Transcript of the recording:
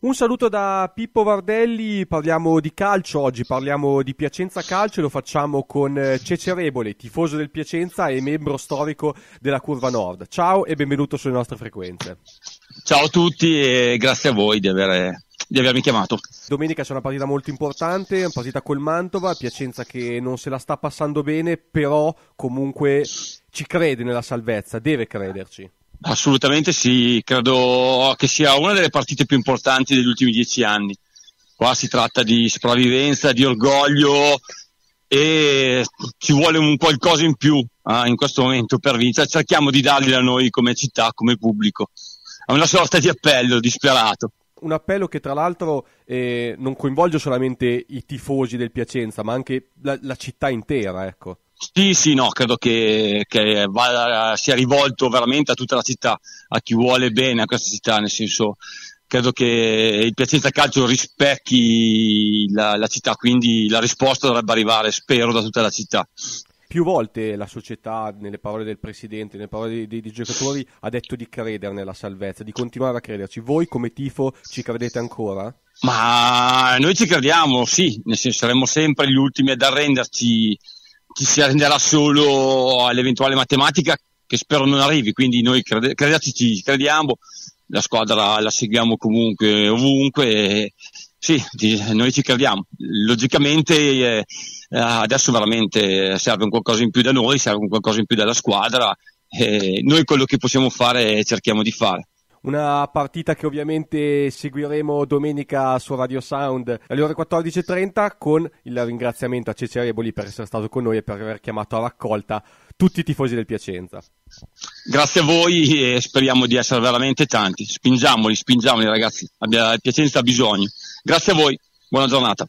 Un saluto da Pippo Vardelli, parliamo di calcio oggi, parliamo di Piacenza Calcio e lo facciamo con eh, Cecerebole, tifoso del Piacenza e membro storico della Curva Nord. Ciao e benvenuto sulle nostre frequenze. Ciao a tutti e grazie a voi di, aver, di avermi chiamato. Domenica c'è una partita molto importante, una partita col Mantova, Piacenza che non se la sta passando bene, però comunque ci crede nella salvezza, deve crederci. Assolutamente sì, credo che sia una delle partite più importanti degli ultimi dieci anni. Qua si tratta di sopravvivenza, di orgoglio e ci vuole un qualcosa in più eh, in questo momento per vincere. Cerchiamo di dargli a noi come città, come pubblico. È una sorta di appello disperato un appello che tra l'altro eh, non coinvolge solamente i tifosi del Piacenza, ma anche la, la città intera, ecco. Sì, sì, no, credo che, che vada, sia rivolto veramente a tutta la città, a chi vuole bene a questa città, nel senso credo che il Piacenza Calcio rispecchi la, la, città, quindi la risposta dovrebbe arrivare, spero, da tutta la città. Più volte la società, nelle parole del Presidente, nelle parole dei, dei, dei giocatori, ha detto di credere nella salvezza, di continuare a crederci. Voi come tifo ci credete ancora? Ma noi ci crediamo, sì, nel senso saremo sempre gli ultimi ad arrenderci ci si arrenderà solo all'eventuale matematica che spero non arrivi, quindi noi crede, crediamoci, crediamo, la squadra la seguiamo comunque ovunque. E, sì, noi ci crediamo. Logicamente eh, adesso veramente serve un qualcosa in più da noi, serve un qualcosa in più dalla squadra. e noi quello che possiamo fare cerchiamo di fare una partita che ovviamente seguiremo domenica su Radio Sound alle ore 14.30 con il ringraziamento a Cece Reboli per essere stato con noi e per aver chiamato a raccolta tutti i tifosi del Piacenza. Grazie a voi e speriamo di essere veramente tanti. Spingiamoli, spingiamoli ragazzi, il Piacenza ha bisogno. Grazie a voi, buona giornata.